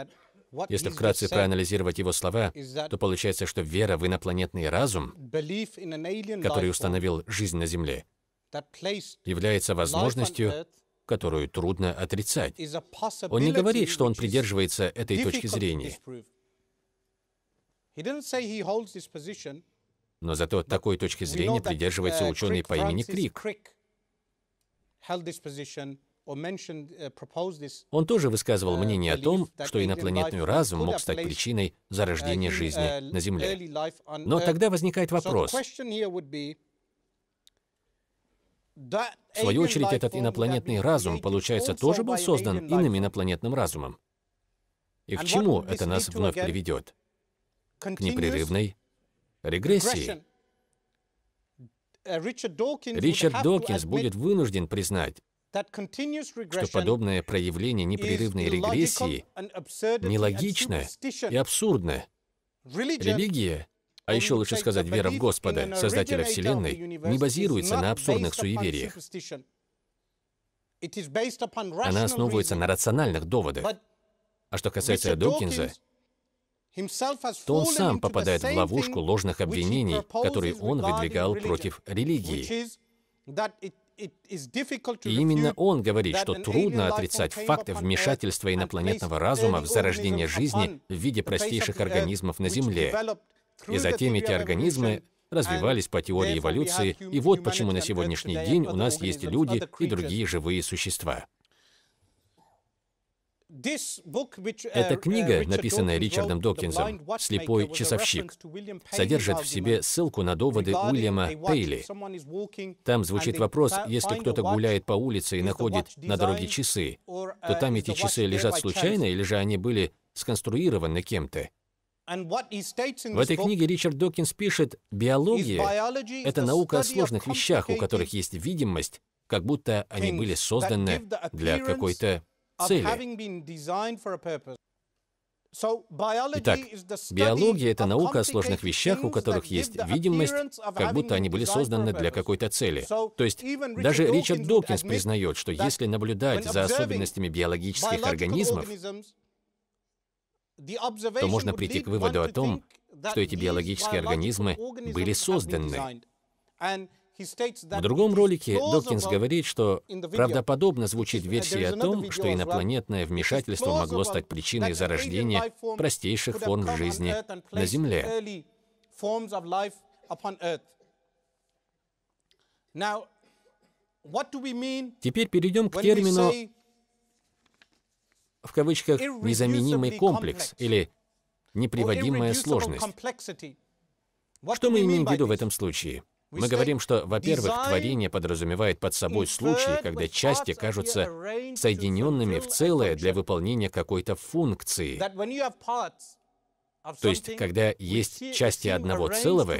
Если вкратце проанализировать его слова, то получается, что вера в инопланетный разум, который установил жизнь на Земле, является возможностью, которую трудно отрицать. Он не говорит, что он придерживается этой точки зрения. Но зато такой точки зрения придерживается uh, ученый по имени Крик. Uh, Он тоже высказывал uh, мнение о том, что инопланетный разум мог стать причиной uh, зарождения жизни на Земле. Но тогда возникает вопрос. В свою очередь, этот инопланетный разум, получается, тоже был создан иным инопланетным разумом. И к чему это нас вновь приведет? К непрерывной регрессии. Ричард Докинс будет вынужден признать, что подобное проявление непрерывной регрессии нелогично и абсурдно. Религия, а еще лучше сказать вера в Господа, Создателя Вселенной, не базируется на абсурдных суевериях. Она основывается на рациональных доводах. А что касается Докинза, то он сам попадает в ловушку ложных обвинений, которые он выдвигал против религии и именно он говорит, что трудно отрицать факты вмешательства инопланетного разума в зарождение жизни в виде простейших организмов на Земле. И затем эти организмы развивались по теории эволюции, и вот почему на сегодняшний день у нас есть люди и другие живые существа. Uh, Эта книга, uh, написанная Ричардом Докинзом «Слепой часовщик», содержит в себе ссылку на доводы Уильяма Пейли. Там звучит вопрос, если кто-то гуляет по улице и находит на дороге часы, uh, то там эти часы лежат случайно или же они были сконструированы кем-то? В этой книге Ричард Докинс пишет, биология — это наука о сложных вещах, у которых есть видимость, как будто они были созданы для какой-то цели. Итак, биология — это наука о сложных вещах, у которых есть видимость, как будто они были созданы для какой-то цели. То есть даже Ричард Докинс признает, что если наблюдать за особенностями биологических организмов, то можно прийти к выводу о том, что эти биологические организмы были созданы. В другом ролике Докинс говорит, что правдоподобно звучит версия о том, что инопланетное вмешательство могло стать um, причиной зарождения простейших форм жизни на Земле. Теперь перейдем к термину в кавычках «незаменимый комплекс» или «неприводимая сложность». Что мы имеем в виду в этом случае? Мы говорим, что, во-первых, творение подразумевает под собой случаи, когда части кажутся соединенными в целое для выполнения какой-то функции. То есть, когда есть части одного целого,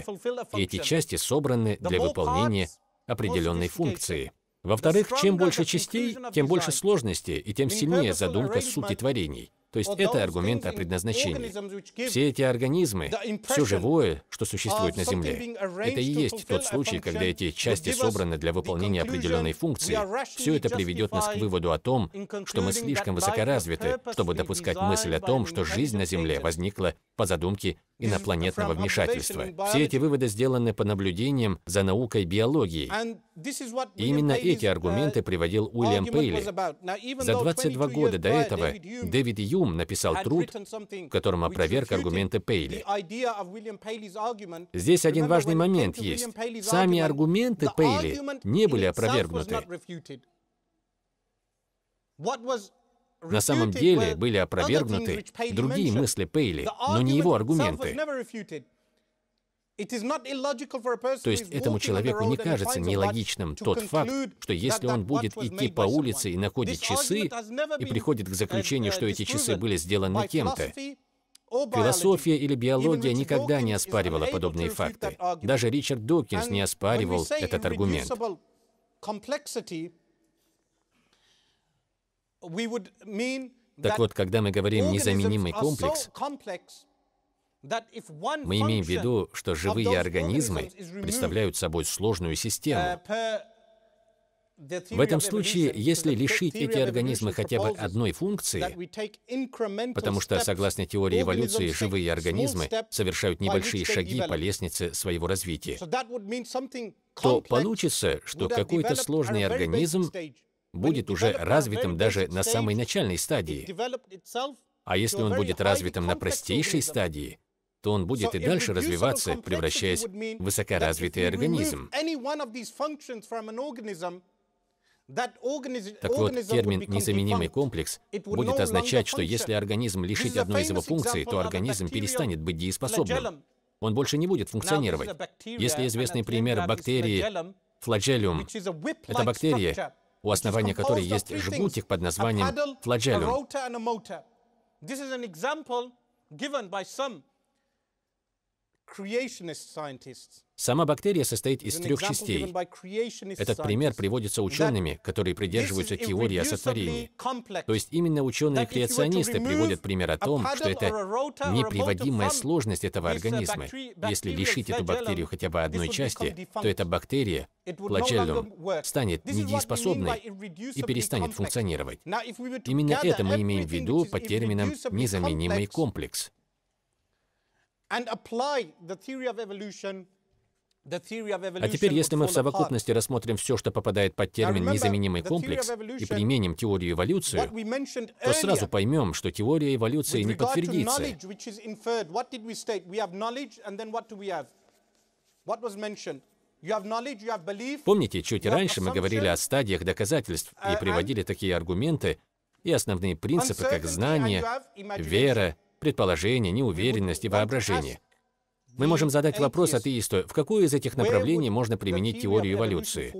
и эти части собраны для выполнения определенной функции. Во-вторых, чем больше частей, тем больше сложности, и тем сильнее задумка сути творений. То есть это аргумент о предназначении. Все эти организмы, все живое, что существует uh, на Земле, это и есть тот случай, когда эти части собраны для выполнения определенной функции. Все это приведет нас к выводу о том, что мы слишком высокоразвиты, чтобы допускать мысль о том, что жизнь на Земле возникла по задумке инопланетного вмешательства. Все эти выводы сделаны по наблюдениям за наукой биологии. И именно эти аргументы uh, приводил Уильям Пейли. За 22 года до этого Дэвид Юм написал труд, в котором опроверг аргументы Пейли. Здесь один важный момент есть. Сами аргументы Пейли не были опровергнуты. На самом деле были опровергнуты другие мысли Пейли, но не его аргументы. То есть этому человеку не кажется нелогичным тот факт, что если он будет идти по улице и находит часы, и приходит к uh, заключению, uh, что эти часы были сделаны кем-то, Философия или биология никогда не оспаривала подобные факты. Даже Ричард Докинс не оспаривал этот аргумент. Так вот, когда мы говорим «незаменимый комплекс», мы имеем в виду, что живые организмы представляют собой сложную систему. Uh, в этом случае, если лишить эти организмы хотя бы одной функции, потому что, согласно теории эволюции, живые организмы совершают небольшие шаги по лестнице своего развития, то получится, что какой-то сложный организм будет уже развитым даже на самой начальной стадии. А если он будет развитым на простейшей стадии, то он будет и дальше развиваться, превращаясь в высокоразвитый организм. Так вот, термин «незаменимый комплекс» будет означать, что если организм лишить одной из его функций, то организм перестанет быть дееспособным. Он больше не будет функционировать. Если известный пример бактерии флагелиум, это бактерия, у основания которой есть жгутик под названием флажеллум. Сама бактерия состоит из трех частей. Этот пример приводится учеными, которые придерживаются теории о сотворении. То есть именно ученые-креационисты приводят пример о том, что это неприводимая сложность этого uh, организма. Если лишить эту бактерию хотя бы одной части, то эта бактерия, флагеллум, станет недееспособной и перестанет функционировать. Именно это мы имеем в виду по терминам «незаменимый комплекс». А теперь, если мы в совокупности рассмотрим все, что попадает под термин «незаменимый комплекс» и применим теорию эволюции, то сразу поймем, что теория эволюции не подтвердится. Помните, чуть раньше мы говорили о стадиях доказательств и э, приводили такие аргументы и основные принципы, как знание, вера, предположение, неуверенность и воображение. Мы можем задать вопрос атеисту, в какое из этих направлений можно применить теорию эволюции?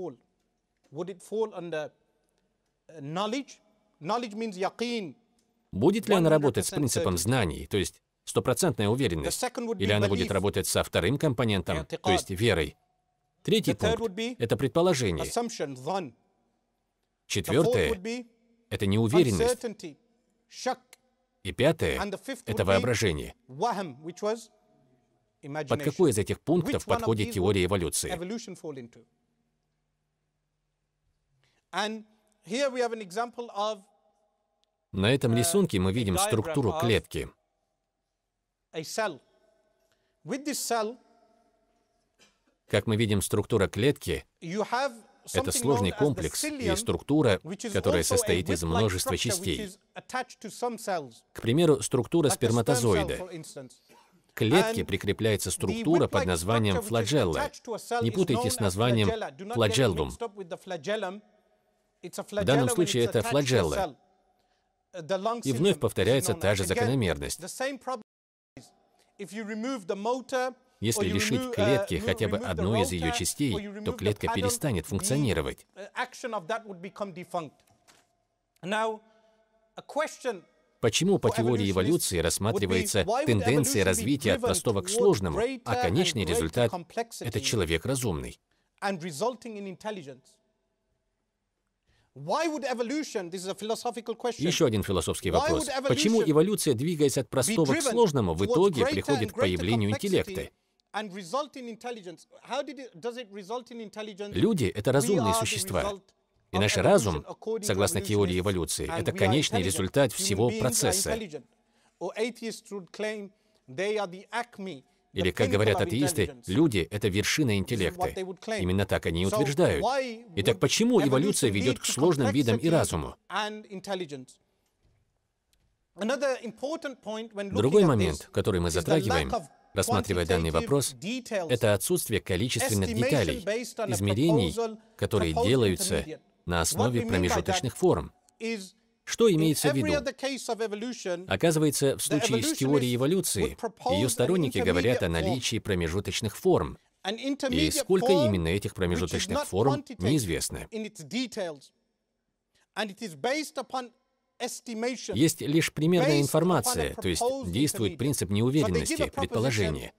Будет ли она работать с принципом знаний, то есть стопроцентная уверенность, или она будет работать со вторым компонентом, то есть верой? Третий пункт – это предположение. Четвертое – это неуверенность, и пятое — это воображение. Под какой из этих пунктов подходит теория эволюции? На этом uh, рисунке мы видим структуру клетки. Как мы видим, структура клетки это сложный комплекс и структура, которая состоит из множества частей. К примеру, структура сперматозоида. К клетке прикрепляется структура под названием флагелла. Не путайте с названием флагеллум. В данном случае это флагелла. И вновь повторяется та же закономерность. Если лишить клетки uh, хотя бы одной из ее частей, то клетка перестанет функционировать. Uh, Почему по теории эволюции рассматривается тенденция развития от простого к сложному, а конечный результат — это человек разумный? Еще один философский вопрос. Почему эволюция, двигаясь от простого к сложному, в итоге приходит к появлению интеллекта? Люди — это разумные существа. И наш разум, согласно теории эволюции, это конечный результат всего процесса. Или, как говорят атеисты, люди — это вершина интеллекта. Именно так они и утверждают. Итак, почему эволюция ведет к сложным видам и разуму? Другой момент, который мы затрагиваем, рассматривая данный вопрос, это отсутствие количественных деталей, измерений, которые делаются на основе промежуточных форм. Что имеется в виду? Оказывается, в случае с теорией эволюции, ее сторонники говорят о наличии промежуточных форм, и сколько именно этих промежуточных форм неизвестно. Есть лишь примерная информация, то есть действует принцип неуверенности, предположение.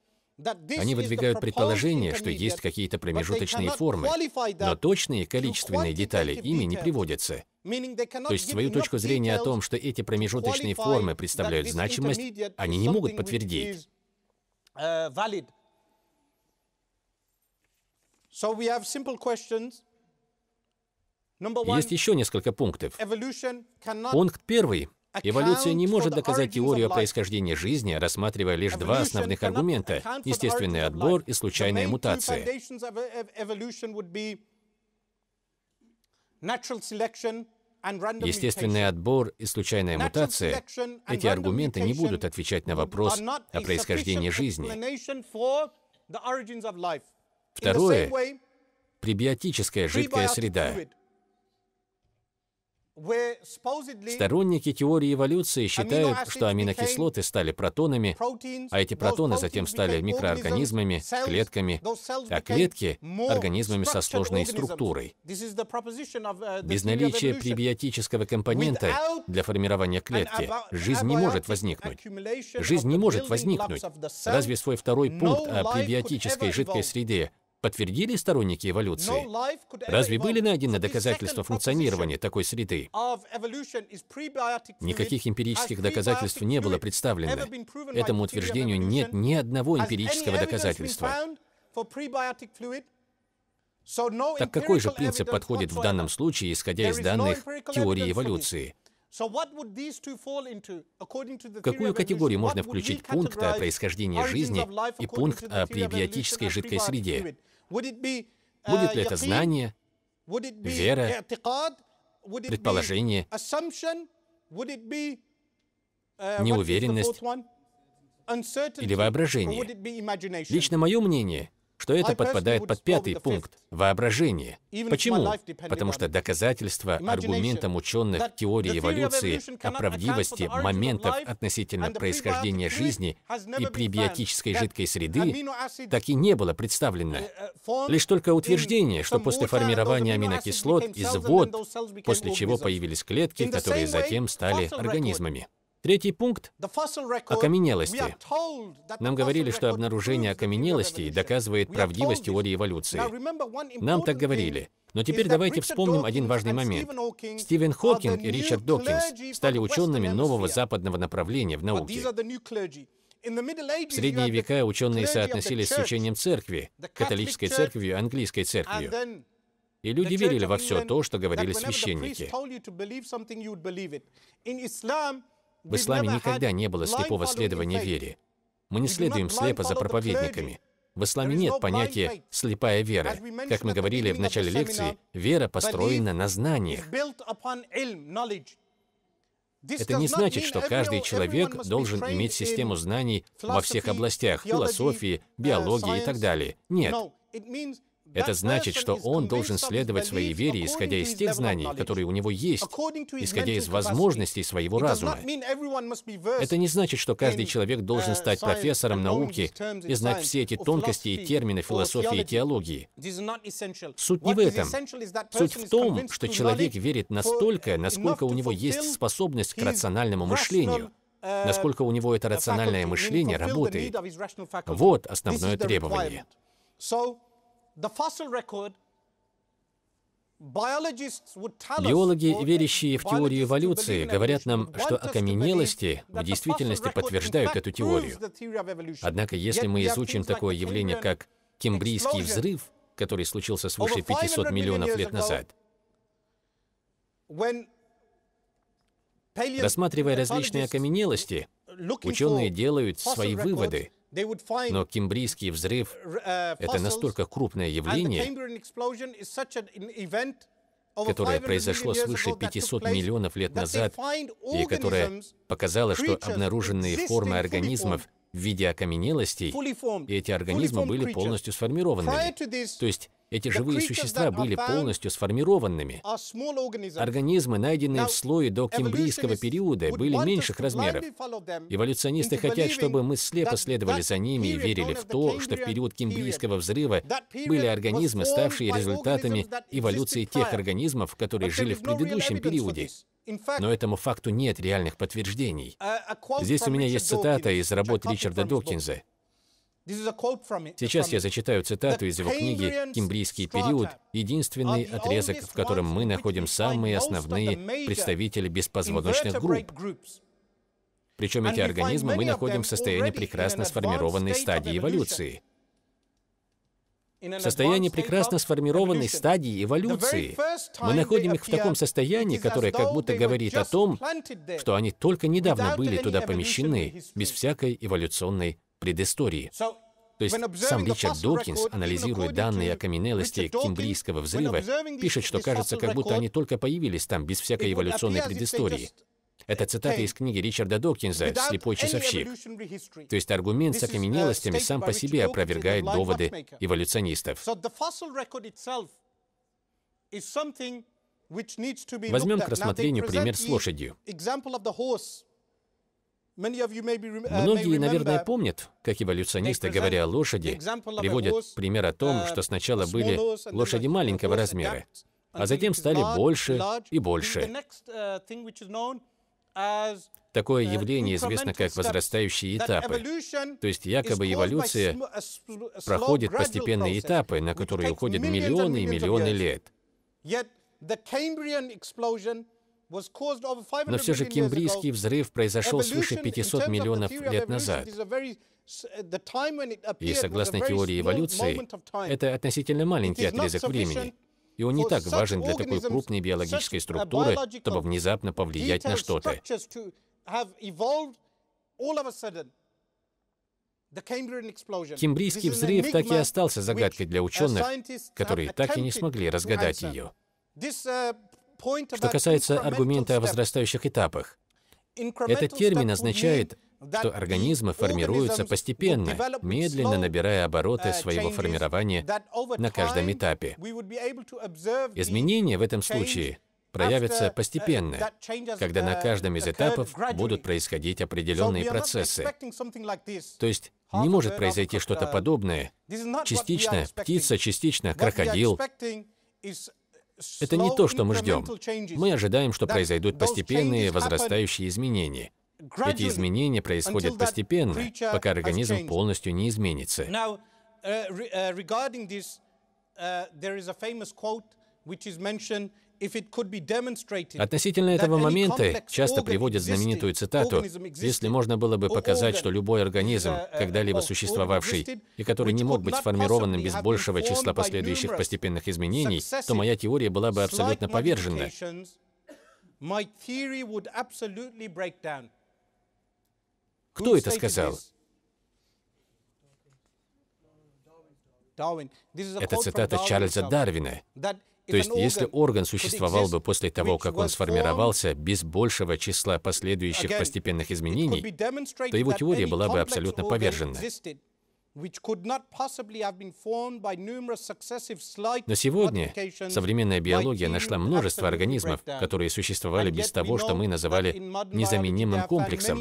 Они выдвигают предположение, что есть какие-то промежуточные формы, но точные количественные детали ими не приводятся. То есть свою точку зрения о том, что эти промежуточные формы представляют значимость, они не могут подтвердить. Uh, so we have simple questions. Есть еще несколько пунктов. Пункт первый. Эволюция не может доказать теорию о происхождении жизни, рассматривая лишь два основных аргумента – естественный e-, e-, отбор и случайная мутация. Естественный отбор и случайная мутация – эти аргументы не будут отвечать на вопрос о происхождении жизни. Второе – пребиотическая жидкая среда. Сторонники теории эволюции считают, что аминокислоты стали протонами, а эти протоны затем стали микроорганизмами, клетками, а клетки – организмами со сложной структурой. Uh, Без наличия пребиотического компонента для формирования клетки жизнь не может возникнуть. Жизнь не может возникнуть. Разве свой второй пункт о пребиотической жидкой среде подтвердили сторонники эволюции? Разве были найдены доказательства функционирования такой среды? Никаких эмпирических доказательств не было представлено. Этому утверждению нет ни одного эмпирического доказательства. Так какой же принцип подходит в данном случае, исходя из данных теории эволюции? какую категорию можно включить пункт о происхождении жизни и пункт о пребиотической жидкой среде? Будет ли uh, это знание, вера, предположение, uh, неуверенность или воображение? Лично мое мнение — что это подпадает под пятый пункт – воображение. Почему? Потому что доказательства аргументам ученых теории эволюции о правдивости моментов относительно происхождения жизни и пребиотической жидкой среды так и не было представлено. Uh, uh, Лишь только утверждение, что после формирования аминокислот из вод, после чего появились клетки, которые затем стали организмами. Третий пункт – окаменелости. Нам говорили, что обнаружение окаменелостей доказывает правдивость теории эволюции. Нам так говорили. Но теперь давайте вспомним один важный момент. Стивен Хокинг и Ричард Докинс стали учеными нового западного направления в науке. В средние века ученые соотносились с учением церкви, католической церковью, английской церковью. И люди верили во все то, что говорили священники. В исламе никогда не было слепого следования вере. Мы не следуем слепо за проповедниками. В исламе нет понятия «слепая вера». Как мы говорили в начале лекции, вера построена на знаниях. Это не значит, что каждый человек должен иметь систему знаний во всех областях – философии, uh, биологии и так далее. Нет. Это значит, что он должен следовать своей вере, исходя из тех знаний, которые у него есть, исходя из возможностей своего разума. Это не значит, что каждый человек должен uh, стать профессором науки и знать все эти тонкости и термины философии и теологии. Суть не в этом. Суть в том, что человек верит настолько, uh, насколько у него есть способность к рациональному мышлению, uh, насколько у него это рациональное мышление работает. Вот основное требование. Биологи, верящие в теорию эволюции, говорят нам, что окаменелости в действительности подтверждают эту теорию. Однако, если мы изучим такое явление, как Кембрийский взрыв, который случился свыше 500 миллионов лет назад, рассматривая различные окаменелости, ученые делают свои выводы. Но кембрийский взрыв э, — это настолько крупное явление, которое произошло свыше 500 миллионов лет назад, и которое показало, что обнаруженные формы организмов в виде окаменелостей, и эти организмы были полностью сформированными. То есть эти живые существа были полностью сформированными. Организмы, найденные в слое до кембрийского периода, были меньших размеров. Эволюционисты хотят, чтобы мы слепо следовали за ними и верили в то, что в период кембрийского взрыва были организмы, ставшие результатами эволюции тех организмов, которые жили в предыдущем периоде. Но этому факту нет реальных подтверждений. Здесь у меня есть цитата из работ Ричарда Докинза. Сейчас я зачитаю цитату из его книги «Кембрийский период», единственный отрезок, в котором мы находим самые основные представители беспозвоночных групп. Причем эти организмы мы находим в состоянии прекрасно сформированной стадии эволюции. В состоянии прекрасно сформированной стадии эволюции мы находим их в таком состоянии, которое как будто говорит о том, что они только недавно были туда помещены, без всякой эволюционной предыстории. То есть сам Ричард Докинс, анализируя данные о каменелости Кембрийского взрыва, пишет, что кажется, как будто они только появились там, без всякой эволюционной предыстории. Это цитата из книги Ричарда Докинза «Слепой часовщик». То есть аргумент с uh, окаменелостями сам по себе опровергает доводы эволюционистов. Возьмем к рассмотрению пример с лошадью. Uh, Многие, наверное, помнят, как эволюционисты, говоря о лошади, приводят пример о том, uh, что сначала были лошади маленького размера, а затем стали больше и больше. Uh, Такое явление известно как возрастающие этапы. То есть якобы эволюция проходит постепенные этапы, на которые уходят миллионы и миллионы лет. Но все же кембрийский взрыв произошел свыше 500 миллионов лет назад. Uh, и согласно теории эволюции, это относительно маленький отрезок времени, и он не так важен для такой крупной биологической структуры, чтобы внезапно повлиять на что-то. Кембрийский взрыв так и остался загадкой для uh, ученых, которые так и не смогли разгадать ее. Что касается аргумента о возрастающих этапах, этот термин означает, что организмы формируются постепенно, медленно набирая обороты uh, своего формирования на каждом этапе. Изменения в этом случае проявятся uh, постепенно, когда на uh, каждом из этапов будут происходить определенные процессы. То есть не может произойти что-то подобное. Частично птица, частично крокодил. Это не то, что мы ждем. Мы ожидаем, что произойдут постепенные возрастающие изменения. Эти изменения происходят постепенно, пока организм полностью не изменится. Uh, uh, Относительно этого момента часто приводят знаменитую цитату «Если можно было бы показать, что любой организм, uh, когда-либо существовавший, и который не мог быть сформированным без большего числа последующих постепенных изменений, то моя теория была бы абсолютно повержена». Кто это сказал? Это цитата Чарльза Дарвина. То есть, если орган существовал бы после того, как он сформировался, без большего числа последующих постепенных изменений, то его теория была бы абсолютно повержена. Но сегодня современная биология нашла множество организмов, которые существовали без того, что мы называли незаменимым комплексом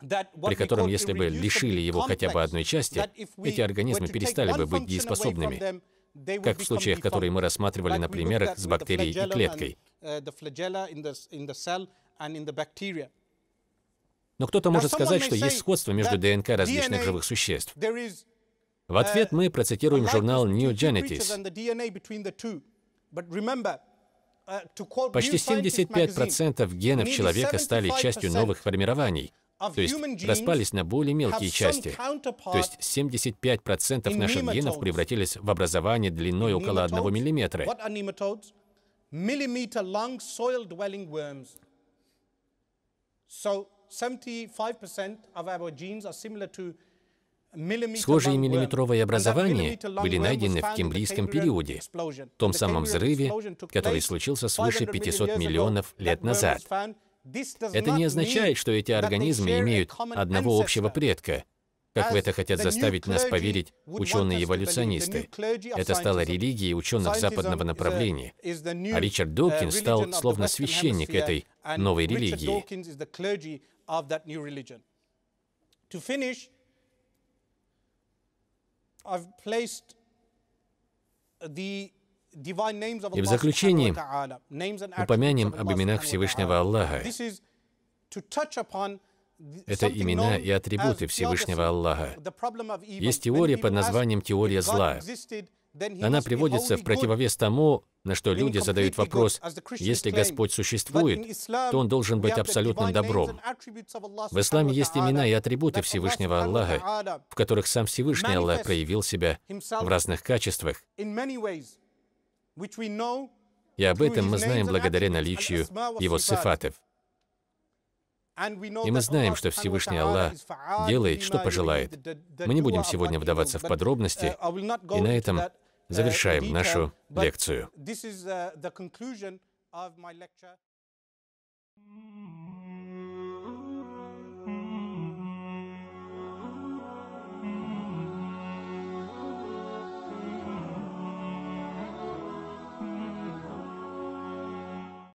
при котором, если бы лишили его хотя бы одной части, эти организмы перестали бы быть дееспособными, как в случаях, которые мы рассматривали на примерах с бактерией и клеткой. Uh, Но кто-то может сказать, что есть сходство между ДНК различных живых существ. В ответ uh, мы процитируем журнал New Genetics. Uh, Почти 75% генов человека стали частью новых формирований, то есть распались на более мелкие части. То есть 75% наших генов превратились в образование длиной около 1 миллиметра. Схожие миллиметровые образования были найдены в кембрийском периоде, том самом взрыве, который случился свыше 500 миллионов лет назад. Это не означает, что эти организмы имеют одного общего предка, как в это хотят заставить нас поверить ученые-эволюционисты. Это стало религией ученых западного направления, а Ричард Докинс uh, стал словно священник этой новой религии. I've placed the и в заключении упомянем об именах Всевышнего Аллаха. Это имена и атрибуты Всевышнего Аллаха. Есть теория под названием «теория зла». Она приводится в противовес тому, на что люди задают вопрос, если Господь существует, то Он должен быть абсолютным добром. В исламе есть имена и атрибуты Всевышнего Аллаха, в которых сам Всевышний Аллах проявил себя в разных качествах. И об этом мы знаем благодаря наличию его сифатов. И мы знаем, что Всевышний Аллах делает, что пожелает. Мы не будем сегодня вдаваться в подробности, uh, и на этом uh, завершаем нашу лекцию.